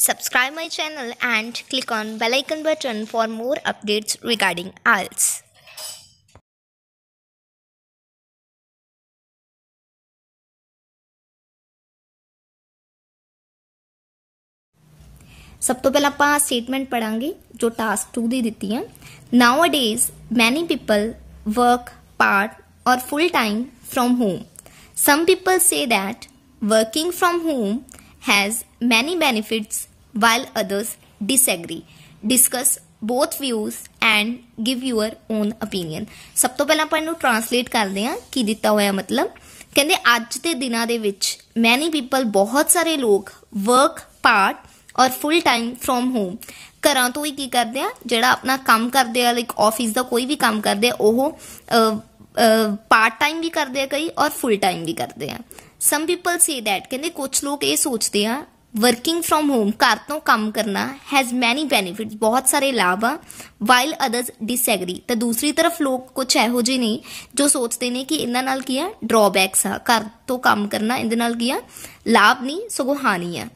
Subscribe my channel and click on bell icon button for more updates regarding IELTS. ਸਭ ਤੋਂ ਪਹਿਲਾਂ ਆਪਾਂ statement ਪੜਾਂਗੇ ਜੋ ਟਾਸਕ 2 ਦੀ ਦਿੱਤੀ ਹੈ ਨਾਊਅਡੇਜ਼ ਮੈਨੀ people work part or full time from home some people say that working from home has many benefits while others disagree. Discuss both views and give your own opinion. ਸਭ ਤੋਂ ਪਹਿਲਾਂ ਆਪਾਂ ਇਹਨੂੰ translate ਕਰਦੇ ਹਾਂ ਕੀ ਦਿੱਤਾ ਹੋਇਆ ਮਤਲਬ ਕਹਿੰਦੇ ਅੱਜ ਦੇ ਦਿਨਾਂ ਦੇ ਵਿੱਚ many people ਬਹੁਤ ਸਾਰੇ ਲੋਕ work part ਔਰ ਫੁੱਲ ਟਾਈਮ ਫਰੋਮ ਹੋਮ ਘਰਾਂ ਤੋਂ ਹੀ ਕੀ ਕਰਦੇ ਆ ਜਿਹੜਾ ਆਪਣਾ ਕੰਮ ਕਰਦੇ ਆ ਲਾਈਕ ਆਫਿਸ ਦਾ ਕੋਈ ਵੀ ਕੰਮ ਕਰਦੇ ਆ ਉਹ ਪਾਰਟ ਟਾਈਮ ਵੀ ਕਰਦੇ ਆ ਕਈ ਔਰ ਫੁੱਲ ਟਾਈਮ ਵੀ ਕਰਦੇ ਆ ਸਮ ਪੀਪਲ ਸੇ ਥੈਟ ਕਹਿੰਦੇ ਕੁਝ ਲੋਕ ਇਹ ਸੋਚਦੇ ਆ ਵਰਕਿੰਗ ਫਰਮ ਹੋਮ ਘਰ ਤੋਂ ਕੰਮ ਕਰਨਾ ਹੈਜ਼ ਮੈਨੀ ਬੈਨੀਫਿਟਸ ਬਹੁਤ ਸਾਰੇ ਲਾਭ ਆ ਵਾਈਲ ਅਦਰਸ ਡਿਸਐਗਰੀ ਤਾਂ ਦੂਸਰੀ ਤਰਫ ਲੋਕ ਕੁਝ ਇਹੋ ਜਿਹੇ ਨਹੀਂ ਜੋ ਸੋਚਦੇ ਨੇ ਕਿ ਇਹਨਾਂ ਨਾਲ ਕੀ ਆ ਡਰਾਬੈਕਸ ਆ ਘਰ ਤੋਂ ਕੰਮ ਕਰਨਾ ਇਹਦੇ ਨਾਲ ਕੀ ਆ ਲਾਭ ਨਹੀਂ ਸਗੋਂ ਹਾਨੀ ਆ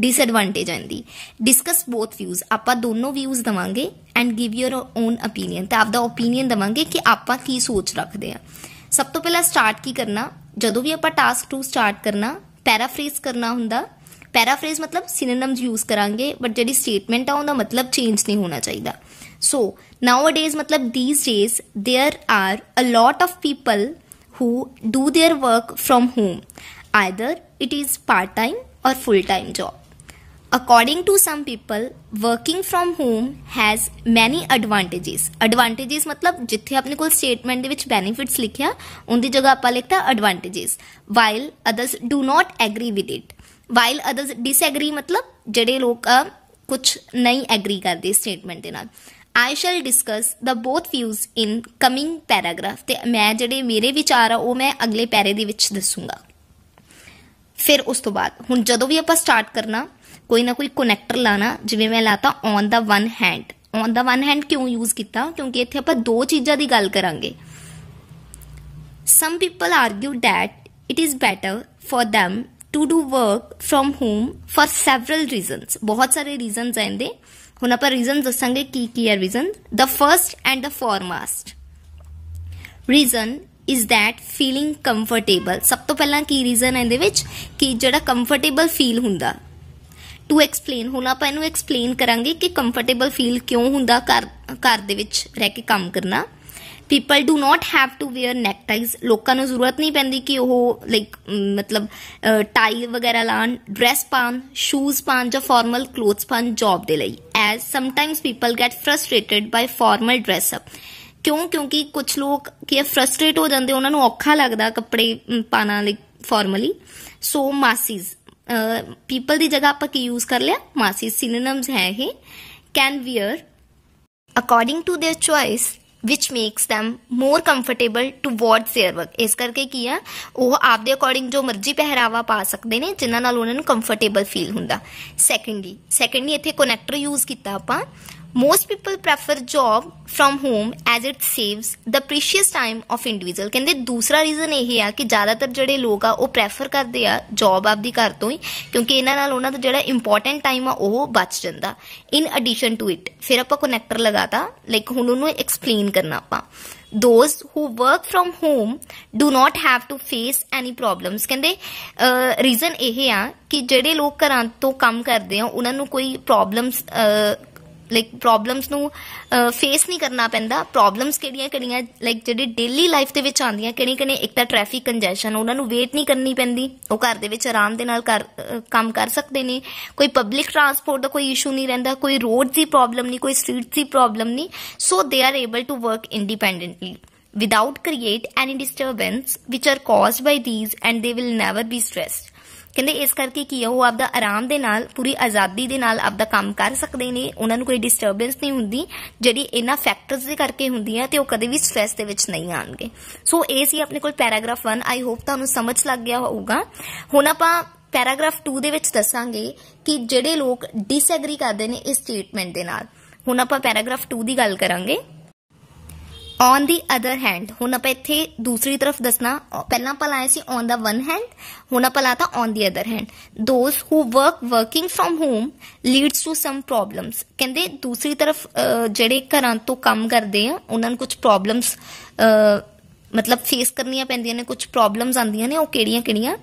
ਡਿਸਐਡਵਾਂਟੇਜ ਆਂਦੀ ਡਿਸਕਸ ਬੋਥ ਵਿਊਜ਼ ਆਪਾਂ ਦੋਨੋਂ ਵਿਊਜ਼ ਦਵਾਂਗੇ and give your own opinion ਤਾਂ ਆਪਦਾ ਓਪੀਨੀਅਨ ਦਵਾਂਗੇ ਕਿ ਆਪਾਂ ਕੀ ਸੋਚ ਰੱਖਦੇ ਆ ਸਭ ਤੋਂ ਪਹਿਲਾਂ ਸਟਾਰਟ ਕੀ ਕਰਨਾ ਜਦੋਂ ਵੀ ਆਪਾਂ ਟਾਸਕ 2 ਸਟਾਰਟ ਕਰਨਾ ਪੈਰਾਫਰੇਜ਼ ਕਰਨਾ ਹੁੰਦਾ ਪੈਰਾਫਰੇਜ਼ ਮਤਲਬ ਸਿਨੋਨਿਮਸ ਯੂਜ਼ ਕਰਾਂਗੇ ਬਟ ਜਿਹੜੀ ਸਟੇਟਮੈਂਟ ਆ ਉਹਦਾ ਮਤਲਬ ਚੇਂਜ ਨਹੀਂ ਹੋਣਾ ਚਾਹੀਦਾ ਸੋ nowadays matlab these days there are a lot of people who do their work from home either it is part time or full time job According to some people, working from home has many advantages. Advantages ਮਤਲਬ ਜਿੱਥੇ ਆਪਣੇ ਕੋਲ statement ਦੇ ਵਿੱਚ benefits ਲਿਖਿਆ ਉਹਦੀ ਜਗ੍ਹਾ ਆਪਾਂ ਲਿਖਤਾ advantages while others do not agree with it. while others disagree ਮਤਲਬ ਜਿਹੜੇ ਲੋਕ ਕੁਝ ਨਹੀਂ ਐਗਰੀ ਕਰਦੇ ਸਟੇਟਮੈਂਟ ਦੇ ਨਾਲ I shall discuss the both views in coming paragraph ਤੇ ਮੈਂ ਜਿਹੜੇ ਮੇਰੇ ਵਿਚਾਰ ਆ ਉਹ ਮੈਂ ਅਗਲੇ ਪੈਰੇ ਦੇ ਵਿੱਚ ਦੱਸੂਗਾ ਫਿਰ ਉਸ ਤੋਂ ਬਾਅਦ ਹੁਣ ਜਦੋਂ ਵੀ ਆਪਾਂ ਸਟਾਰਟ ਕਰਨਾ ਕੋਈ ਨਾ ਕੋਈ ਕਨੈਕਟਰ ਲਾਣਾ ਜਿਵੇਂ ਮੈਂ ਲਾਤਾ on the one hand on the one hand ਕਿਉਂ ਯੂਜ਼ ਕੀਤਾ ਕਿਉਂਕਿ ਇੱਥੇ ਆਪਾਂ ਦੋ ਚੀਜ਼ਾਂ ਦੀ ਗੱਲ ਕਰਾਂਗੇ some people argue that it is better for them to do work from home for several reasons ਬਹੁਤ ਸਾਰੇ ਰੀਜ਼ਨਸ ਆ ਇਹਦੇ ਹੁਣ ਆਪਾਂ ਰੀਜਨ ਦੱਸਾਂਗੇ ਕੀ ਕੀ ਆ reason the first and the foremost reason is that feeling comfortable ਸਭ ਤੋਂ ਪਹਿਲਾਂ ਕੀ ਰੀਜ਼ਨ ਹੈ ਇਹਦੇ ਵਿੱਚ ਕਿ ਜਿਹੜਾ ਕੰਫਰਟੇਬਲ ਫੀਲ ਹੁੰਦਾ ਟੂ ਐਕਸਪਲੇਨ ਹੁਣ ਆਪਾਂ ਇਹਨੂੰ ਐਕਸਪਲੇਨ ਕਰਾਂਗੇ ਕਿ ਕੰਫਰਟੇਬਲ ਫੀਲ ਕਿਉਂ ਹੁੰਦਾ ਘਰ ਘਰ ਦੇ ਵਿੱਚ ਰਹਿ ਕੇ ਕੰਮ ਕਰਨਾ people do not have to wear neck ties ਲੋਕਾਂ ਨੂੰ ਜ਼ਰੂਰਤ ਨਹੀਂ ਪੈਂਦੀ ਕਿ ਉਹ ਲਾਈਕ ਮਤਲਬ ਟਾਈ ਵਗੈਰਾ ਲਾਣ ਡਰੈਸ ਪਾਣ ਸ਼ੂਜ਼ ਪਾਣ ਜਾਂ ਫਾਰਮਲ ਕਲੋਥਸ ਪਾਣ ਜੌਬ ਦੇ ਲਈ as sometimes people get frustrated by formal dress up ਕਿਉਂ ਕਿਉਂਕਿ ਕੁਝ ਲੋਕ ਕਿ ਫਰਸਟ੍ਰੇਟ ਹੋ ਜਾਂਦੇ ਉਹਨਾਂ ਨੂੰ ਔਖਾ ਲੱਗਦਾ ਕੱਪੜੇ ਪਾਣਾ like formally so masses people ਦੀ ਜਗ੍ਹਾ ਆਪਾਂ ਕੀ ਯੂਜ਼ ਕਰ ਲਿਆ ਮਾਸੀ ਸਿਨੋਨਿਮਸ ਹੈ ਇਹ can wear according to their choice which makes them comfortable ਟੂ ਵਾਟ ਸੇਅਰ ਵਰਕ ਇਸ ਕਰਕੇ ਕੀ ਆ ਉਹ ਦੇ ਅਕੋਰਡਿੰਗ ਜੋ ਮਰਜ਼ੀ ਪਹਿਰਾਵਾ ਪਾ ਸਕਦੇ ਨੇ ਜਿਨ੍ਹਾਂ ਨਾਲ ਉਹਨਾਂ ਨੂੰ ਕੰਫਰਟੇਬਲ ਫੀਲ ਹੁੰਦਾ ਸੈਕੰਡਲੀ ਸੈਕੰਡਲੀ ਇੱਥੇ ਕਨੈਕਟਰ ਯੂਜ਼ ਕੀਤਾ ਆਪਾਂ most people prefer job from home as it saves the precious time of individual ਕਹਿੰਦੇ ਦੂਸਰਾ ਰੀਜ਼ਨ ਇਹ ਆ ਕਿ ਜ਼ਿਆਦਾਤਰ ਜਿਹੜੇ ਲੋਕ ਆ ਉਹ ਪ੍ਰੈਫਰ ਕਰਦੇ ਆ ਜੌਬ ਆਪਦੀ ਘਰ ਤੋਂ ਹੀ ਕਿਉਂਕਿ ਇਹਨਾਂ ਨਾਲ ਉਹਨਾਂ ਦਾ ਜਿਹੜਾ ਇੰਪੋਰਟੈਂਟ ਟਾਈਮ ਆ ਉਹ ਬਚ ਜਾਂਦਾ ਇਨ ਐਡੀਸ਼ਨ ਟੂ ਇਟ ਫਿਰ ਆਪਾਂ ਕਨੈਕਟਰ ਲਗਾਤਾ ਲਾਈਕ ਹੁਣ ਉਹਨੂੰ ਐਕਸਪਲੇਨ ਕਰਨਾ ਆਪਾਂ those who work from home do not have to face any problems ਕਹਿੰਦੇ ਰੀਜ਼ਨ ਇਹ ਆ ਕਿ ਜਿਹੜੇ ਲੋਕ ਘਰਾਂ ਤੋਂ ਕੰਮ ਕਰਦੇ ਆ ਉਹਨਾਂ ਨੂੰ ਕੋਈ ਪ੍ਰੋਬਲਮਸ ਲਾਈਕ ਪ੍ਰੋਬਲਮਸ ਨੂੰ ਫੇਸ uh, ਨਹੀਂ ਕਰਨਾ ਪੈਂਦਾ ਪ੍ਰੋਬਲਮਸ ਕਿਹੜੀਆਂ-ਕਿਹੜੀਆਂ ਲਾਈਕ ਜਿਹੜੀ ਡੇਲੀ ਲਾਈਫ ਦੇ ਵਿੱਚ ਆਉਂਦੀਆਂ ਕਿਹੜੀਆਂ ਕਿਹਨੇ ਇੱਕ ਤਾਂ ਟ੍ਰੈਫਿਕ ਕੰਜੈਸ਼ਨ ਉਹਨਾਂ ਨੂੰ ਵੇਟ ਨਹੀਂ ਕਰਨੀ ਪੈਂਦੀ ਉਹ ਘਰ ਦੇ ਵਿੱਚ ਆਰਾਮ ਦੇ ਨਾਲ ਕੰਮ ਕਰ ਸਕਦੇ ਨੇ ਕੋਈ ਪਬਲਿਕ ਟਰਾਂਸਪੋਰਟ ਦਾ ਕੋਈ ਇਸ਼ੂ ਨਹੀਂ ਰਹਿੰਦਾ ਕੋਈ ਰੋਡ ਦੀ ਪ੍ਰੋਬਲਮ ਨਹੀਂ ਕੋਈ ਸਟਰੀਟ ਦੀ ਪ੍ਰੋਬਲਮ ਨਹੀਂ so they are able to work independently without create any disturbance which are caused by these and they will never be stressed ਕਹਿੰਦੇ ਇਸ ਕਰਕੇ ਕੀ ਉਹ ਆਪਦਾ ਆਰਾਮ ਦੇ ਨਾਲ ਪੂਰੀ ਆਜ਼ਾਦੀ ਦੇ ਨਾਲ ਆਪਦਾ ਕੰਮ ਕਰ ਸਕਦੇ ਨੇ ਉਹਨਾਂ ਨੂੰ ਕੋਈ ਡਿਸਟਰਬੈਂਸ ਨਹੀਂ ਹੁੰਦੀ ਜਿਹੜੀ ਇਹਨਾਂ ਫੈਕਟਰਸ ਦੇ ਕਰਕੇ ਹੁੰਦੀ ਹੈ ਤੇ ਉਹ ਕਦੇ ਵੀ ਸਟ्रेस ਦੇ ਵਿੱਚ ਨਹੀਂ ਆਣਗੇ ਸੋ ਇਹ ਸੀ ਆਪਣੇ ਕੋਲ ਪੈਰਾਗ੍ਰਾਫ 1 ਆਈ ਹੋਪ ਤੁਹਾਨੂੰ ਸਮਝ ਲੱਗ ਗਿਆ ਹੋਊਗਾ ਹੁਣ ਆਪਾਂ ਪੈਰਾਗ੍ਰਾਫ 2 ਦੇ ਵਿੱਚ ਦੱਸਾਂਗੇ ਕਿ ਜਿਹੜੇ ਲੋਕ ਡਿਸਐਗਰੀ ਕਰਦੇ ਨੇ ਇਸ ਸਟੇਟਮੈਂਟ ਦੇ ਨਾਲ ਹੁਣ ਆਪਾਂ ਪੈਰਾਗ੍ਰਾਫ 2 ਦੀ ਗੱਲ ਕਰਾਂਗੇ ਔਨ ਦੀ ਅਦਰ ਹੈਂਡ ਹੁਣ ਆਪਾਂ ਇੱਥੇ ਦੂਸਰੀ ਤਰਫ ਦੱਸਣਾ ਪਹਿਲਾਂ ਆਪਾਂ ਲਾਇਆ ਸੀ ਔਨ ਦਾ ਵਨ ਹੈਂਡ ਹੁਣ ਆਪਾਂ ਲਾਤਾ on the other hand those who work working from home leads to some problems ਕਹਿੰਦੇ ਦੂਸਰੀ ਤਰਫ ਜਿਹੜੇ ਘਰਾਂ ਤੋਂ ਕੰਮ ਕਰਦੇ ਆ ਉਹਨਾਂ ਨੂੰ ਕੁਝ ਪ੍ਰੋਬਲਮਸ ਮਤਲਬ ਫੇਸ ਕਰਨੀਆਂ ਪੈਂਦੀਆਂ ਨੇ ਕੁਝ ਪ੍ਰੋਬਲਮਸ ਆਉਂਦੀਆਂ ਨੇ ਉਹ ਕਿਹੜੀਆਂ ਕਿਹੜੀਆਂ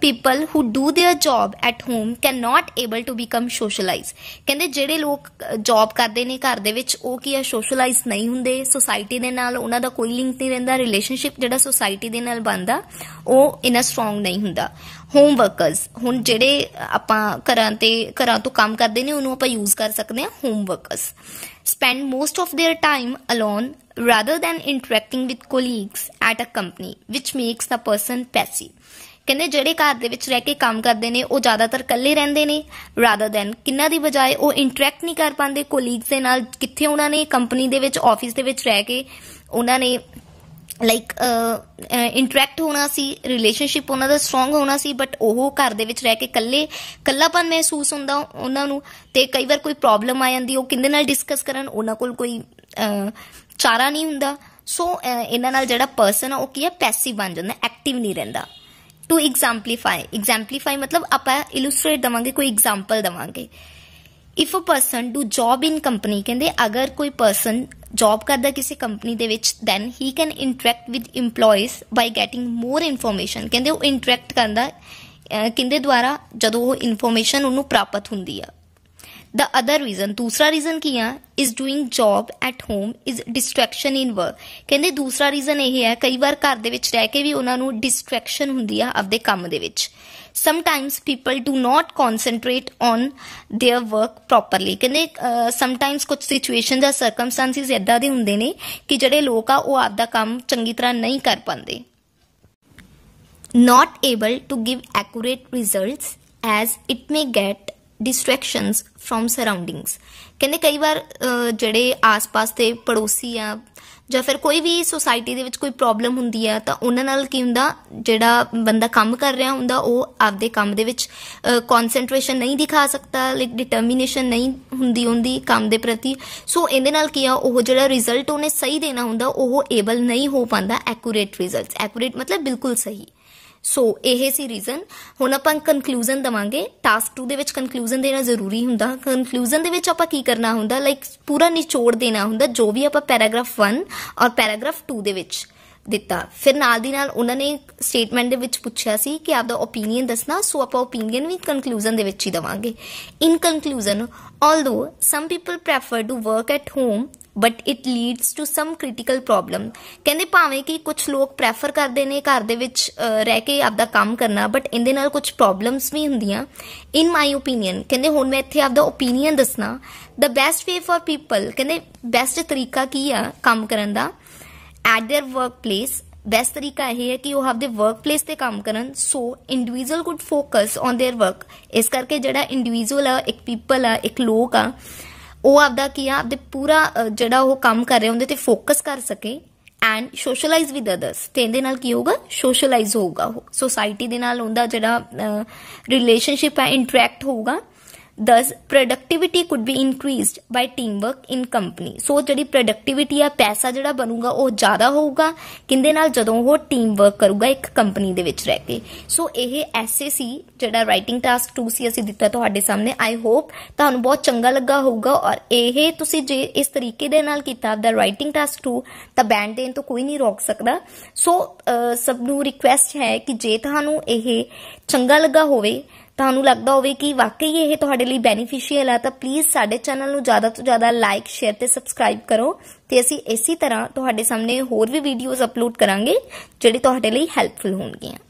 people who do their job at home can not able to become socialise ਕਹਿੰਦੇ ਜਿਹੜੇ ਲੋਕ ਜੌਬ ਕਰਦੇ ਨੇ ਘਰ ਦੇ ਵਿੱਚ ਉਹ ਕੀ ਆ ਸੋਸ਼ਲਾਈਜ਼ ਨਹੀਂ ਹੁੰਦੇ ਸੋਸਾਇਟੀ ਦੇ ਨਾਲ ਉਹਨਾਂ ਦਾ ਕੋਈ ਲਿੰਕ ਨਹੀਂ ਰਹਿੰਦਾ ਰਿਲੇਸ਼ਨਸ਼ਿਪ ਜਿਹੜਾ ਸੋਸਾਇਟੀ ਦੇ ਨਾਲ ਬਣਦਾ ਉਹ ਇਨਾ ਸਟਰੋਂਗ ਨਹੀਂ ਹੁੰਦਾ ਹੋਮ ਵਰਕਰਸ ਹੁਣ ਜਿਹੜੇ ਆਪਾਂ ਘਰਾਂ ਤੇ ਘਰਾਂ ਤੋਂ ਕੰਮ ਕਰਦੇ ਨੇ ਉਹਨੂੰ ਆਪਾਂ ਯੂਜ਼ ਕਰ ਸਕਦੇ ਹਾਂ home workers spend most of their time alone rather than interacting with colleagues at a company which makes the person passive ਕਹਿੰਦੇ ਜਿਹੜੇ ਘਰ ਦੇ ਵਿੱਚ ਰਹਿ ਕੇ ਕੰਮ ਕਰਦੇ ਨੇ ਉਹ ਜ਼ਿਆਦਾਤਰ ਇਕੱਲੇ ਰਹਿੰਦੇ ਨੇ ਰਾਦਰ ਦੈਨ ਕਿੰਨਾ ਦੀ ਬਜਾਏ ਉਹ ਇੰਟਰੈਕਟ ਨਹੀਂ ਕਰ ਪਾਉਂਦੇ ਕੋਲੀਗਸ ਦੇ ਨਾਲ ਕਿੱਥੇ ਉਹਨਾਂ ਨੇ ਕੰਪਨੀ ਦੇ ਵਿੱਚ ਆਫਿਸ ਦੇ ਵਿੱਚ ਰਹਿ ਕੇ ਉਹਨਾਂ ਨੇ ਲਾਈਕ ਇੰਟਰੈਕਟ ਹੋਣਾ ਸੀ ਰਿਲੇਸ਼ਨਸ਼ਿਪ ਉਹਨਾਂ ਦਾ ਸਟਰੋਂਗ ਹੋਣਾ ਸੀ ਬਟ ਉਹ ਘਰ ਦੇ ਵਿੱਚ ਰਹਿ ਕੇ ਇਕੱਲੇ ਇਕੱਲਾਪਨ ਮਹਿਸੂਸ ਹੁੰਦਾ ਉਹਨਾਂ ਨੂੰ ਤੇ ਕਈ ਵਾਰ ਕੋਈ ਪ੍ਰੋਬਲਮ ਆ ਜਾਂਦੀ ਉਹ ਕਿੰਦੇ ਨਾਲ ਡਿਸਕਸ ਕਰਨ ਉਹਨਾਂ ਕੋਲ ਕੋਈ ਚਾਰਾ ਨਹੀਂ ਹੁੰਦਾ ਸੋ ਇਹਨਾਂ ਨਾਲ ਜਿਹੜਾ ਪਰਸਨ ਆ ਉਹ ਕੀ ਹੈ ਪੈਸਿਵ ਬਣ ਜਾਂਦਾ ਐਕਟਿਵ ਨਹੀਂ ਰਹਿੰਦਾ ਟੂ ਐਗਜ਼ਾਮਪਲੀਫਾਈ ਐਗਜ਼ਾਮਪਲੀਫਾਈ ਮਤਲਬ ਆਪਾਂ ਇਲੂਸਟ੍ਰੇਟ ਦਵਾਂਗੇ ਕੋਈ ਐਗਜ਼ਾਮਪਲ ਦਵਾਂਗੇ if a person do job in company ਕਹਿੰਦੇ ਅਗਰ ਕੋਈ ਪਰਸਨ ਜੌਬ ਕਰਦਾ ਕਿਸੇ ਕੰਪਨੀ ਦੇ ਵਿੱਚ then he can interact with EMPLOYEES by getting more information ਕਹਿੰਦੇ ਉਹ ਇੰਟਰੈਕਟ ਕਰਦਾ ਕਿੰਦੇ ਦੁਆਰਾ ਜਦੋਂ ਉਹ ਇਨਫੋਰਮੇਸ਼ਨ ਉਹਨੂੰ ਪ੍ਰਾਪਤ ਹੁੰਦੀ ਆ The other reason, ਦੂਸਰਾ ਰੀਜ਼ਨ ਕੀ ਆ is doing job at home is distraction in work ਕਹਿੰਦੇ ਦੂਸਰਾ ਰੀਜ਼ਨ ਇਹ ਹੈ ਕਈ ਵਾਰ ਘਰ ਦੇ ਵਿੱਚ ਰਹਿ ਕੇ ਵੀ ਉਹਨਾਂ ਨੂੰ ਡਿਸਟਰੈਕਸ਼ਨ ਹੁੰਦੀ ਆ ਆਪਦੇ ਕੰਮ ਦੇ ਵਿੱਚ sometimes people do not concentrate on their work properly ਕਹਿੰਦੇ sometimes ਕੁਝ ਸਿਚੁਏਸ਼ਨ ਜਾਂ ਸਰਕਮਸਟੈਂਸਸ ਇਦਾਂ ਦੇ ਹੁੰਦੇ ਨੇ ਕਿ ਜਿਹੜੇ ਲੋਕ ਆ ਉਹ ਆਪਦਾ ਕੰਮ ਚੰਗੀ ਤਰ੍ਹਾਂ ਨਹੀਂ ਕਰ ਪਾਉਂਦੇ not able to give accurate results as it may get distractions from surroundings ਕਹਿੰਦੇ ਕਈ ਵਾਰ ਜਿਹੜੇ ਆਸ-ਪਾਸ ਦੇ ਪੜੋਸੀ ਆ ਜਾਂ ਫਿਰ ਕੋਈ ਵੀ ਸੋਸਾਇਟੀ ਦੇ ਵਿੱਚ ਕੋਈ ਪ੍ਰੋਬਲਮ ਹੁੰਦੀ ਆ ਤਾਂ ਉਹਨਾਂ ਨਾਲ ਕੀ ਹੁੰਦਾ ਜਿਹੜਾ ਬੰਦਾ ਕੰਮ ਕਰ ਰਿਹਾ ਹੁੰਦਾ ਉਹ ਆਪਦੇ ਕੰਮ ਦੇ ਵਿੱਚ ਕਨਸੈਂਟਰੇਸ਼ਨ ਨਹੀਂ ਦਿਖਾ ਸਕਦਾ ਲਾਈਕ ਡਿਟਰਮੀਨੇਸ਼ਨ ਨਹੀਂ ਹੁੰਦੀ ਹੁੰਦੀ ਕੰਮ ਦੇ ਪ੍ਰਤੀ ਸੋ ਇਹਦੇ ਨਾਲ ਕੀ ਆ ਉਹ ਜਿਹੜਾ ਰਿਜ਼ਲਟ ਉਹਨੇ ਸਹੀ ਦੇਣਾ ਹੁੰਦਾ ਉਹ ਏਬਲ ਨਹੀਂ ਹੋ ਪਾਂਦਾ ਐਕੂਰੇਟ ਰਿਜ਼ਲਟਸ ਐਕੂਰੇਟ ਮਤਲਬ ਬਿਲਕੁਲ ਸਹੀ ਸੋ ਇਹ ਸੀ ਰੀਜ਼ਨ ਹੁਣ ਆਪਾਂ ਕਨਕਲੂਜਨ ਦਵਾਂਗੇ ਟਾਸਕ 2 ਦੇ ਵਿੱਚ ਕਨਕਲੂਜਨ ਦੇਣਾ ਜ਼ਰੂਰੀ ਹੁੰਦਾ ਕਨਕਲੂਜਨ ਦੇ ਵਿੱਚ ਆਪਾਂ ਕੀ ਕਰਨਾ ਹੁੰਦਾ ਲਾਈਕ ਪੂਰਾ ਨਿਚੋੜ ਦੇਣਾ ਹੁੰਦਾ ਜੋ ਵੀ ਆਪਾਂ ਪੈਰਾਗ੍ਰਾਫ 1 ਔਰ ਪੈਰਾਗ੍ਰਾਫ 2 ਦੇ ਵਿੱਚ ਦਿੱਤਾ ਫਿਰ ਨਾਲ ਦੀ ਨਾਲ ਉਹਨਾਂ ਨੇ ਸਟੇਟਮੈਂਟ ਦੇ ਵਿੱਚ ਪੁੱਛਿਆ ਸੀ ਕਿ ਆਪਦਾ opinion ਦੱਸਣਾ ਸੋ ਆਪਾਂ opinion ਵੀ ਕਨਕਲੂਜਨ ਦੇ ਵਿੱਚ ਹੀ ਦਵਾਂਗੇ in conclusion although some people prefer to work at home but it leads to some critical problem ਕਹਿੰਦੇ ਭਾਵੇਂ ਕਿ ਕੁਝ ਲੋਕ ਪ੍ਰੈਫਰ ਕਰਦੇ ਨੇ ਘਰ ਦੇ ਵਿੱਚ ਰਹਿ ਕੇ ਆਪਦਾ ਕੰਮ ਕਰਨਾ ਬਟ ਇਹਦੇ ਨਾਲ ਕੁਝ ਪ੍ਰੋਬਲਮਸ ਵੀ ਹੁੰਦੀਆਂ ਇਨ ਮਾਈ ਓਪੀਨੀਅਨ ਕਹਿੰਦੇ ਹੁਣ ਮੈਂ ਇੱਥੇ ਆਪਦਾ ਓਪੀਨੀਅਨ ਦੱਸਣਾ the best way for people ਕਹਿੰਦੇ ਬੈਸਟ ਤਰੀਕਾ ਕੀ ਆ ਕੰਮ ਕਰਨ ਦਾ at their work place best ਤਰੀਕਾ ਇਹ ਹੈ ਕਿ ਉਹ ਆਪਦੇ ਵਰਕ ਪਲੇਸ ਤੇ ਕੰਮ ਕਰਨ so individual could focus on their work ਇਸ ਕਰਕੇ ਜਿਹੜਾ ਇੰਡੀਵਿਜੂਅਲ ਆ ਇੱਕ ਪੀਪਲ ਆ ਇੱਕ ਲੋਕ ਆ ਉਹ ਆਪਦਾ ਕੀ ਆ ਆਪਦੇ ਪੂਰਾ ਜਿਹੜਾ ਉਹ ਕੰਮ ਕਰ ਰਿਹਾ ਹੁੰਦੇ ਤੇ ਫੋਕਸ ਕਰ ਸਕੇ ਐਂਡ ਸੋਸ਼ਲਾਈਜ਼ ਵਿਦ ਅਦਰਸ ਤੇ ਇਹਦੇ ਨਾਲ ਕੀ ਹੋਊਗਾ ਸੋਸ਼ਲਾਈਜ਼ ਹੋਊਗਾ ਉਹ ਸੋਸਾਇਟੀ ਦੇ ਨਾਲ ਉਹਦਾ ਜਿਹੜਾ ਰਿਲੇਸ਼ਨਸ਼ਿਪ ਹੈ ਇੰਟਰੈਕਟ ਹੋਊਗਾ Thus, productivity could be increased by teamwork in company. So ਜਿਹੜੀ ਪ੍ਰੋਡਕਟਿਵਿਟੀ ਆ ਪੈਸਾ ਜਿਹੜਾ ਬਣੂਗਾ ਉਹ ਜ਼ਿਆਦਾ ਹੋਊਗਾ ਕਿੰਦੇ ਨਾਲ ਜਦੋਂ ਉਹ teamwork ਕਰੂਗਾ ਇੱਕ ਕੰਪਨੀ ਦੇ ਵਿੱਚ ਰਹਿ ਕੇ। ਸੋ ਇਹ ਐਸੇ ਸੀ ਜਿਹੜਾ ਰਾਈਟਿੰਗ ਟਾਸਕ 2 ਸੀ ਅਸੀਂ ਦਿੱਤਾ ਤੁਹਾਡੇ ਸਾਹਮਣੇ। ਆਈ ਹੋਪ ਤੁਹਾਨੂੰ ਬਹੁਤ ਚੰਗਾ ਲੱਗਾ ਹੋਊਗਾ ਔਰ ਇਹ ਤੁਸੀਂ ਜੇ ਇਸ ਤਰੀਕੇ ਦੇ ਨਾਲ ਕੀਤਾ ਆਪਦਾ ਰਾਈਟਿੰਗ ਟਾਸਕ 2 ਤਾਂ ਬੈਂਡ ਦੇਣ ਤੋਂ ਕੋਈ ਨਹੀਂ ਰੋਕ ਸਕਦਾ। ਸੋ ਸਭ ਨੂੰ ਰਿਕੁਐਸਟ ਹੈ ਕਿ ਜੇ ਤੁਹਾਨੂੰ ਇਹ ਚੰਗਾ ਲੱਗਾ ਹੋਵੇ ਤੁਹਾਨੂੰ ਲੱਗਦਾ ਹੋਵੇ ਕਿ ਵਾਕਈ ਇਹ ਤੁਹਾਡੇ ਲਈ ਬੈਨੀਫੀਸ਼ੀਅਲ ਹੈ ਤਾਂ ਪਲੀਜ਼ ਸਾਡੇ ਚੈਨਲ ਨੂੰ ਜ਼ਿਆਦਾ ਤੋਂ ਜ਼ਿਆਦਾ ਲਾਈਕ ਸ਼ੇਅਰ ਤੇ ਸਬਸਕ੍ਰਾਈਬ ਕਰੋ ਤੇ ਅਸੀਂ ਇਸੇ ਤਰ੍ਹਾਂ ਤੁਹਾਡੇ ਸਾਹਮਣੇ ਹੋਰ ਵੀ ਵੀਡੀਓਜ਼ ਅਪਲੋਡ ਕਰਾਂਗੇ ਜਿਹੜੇ ਤੁਹਾਡੇ ਲਈ ਹੈਲਪਫੁਲ ਹੋਣਗੀਆਂ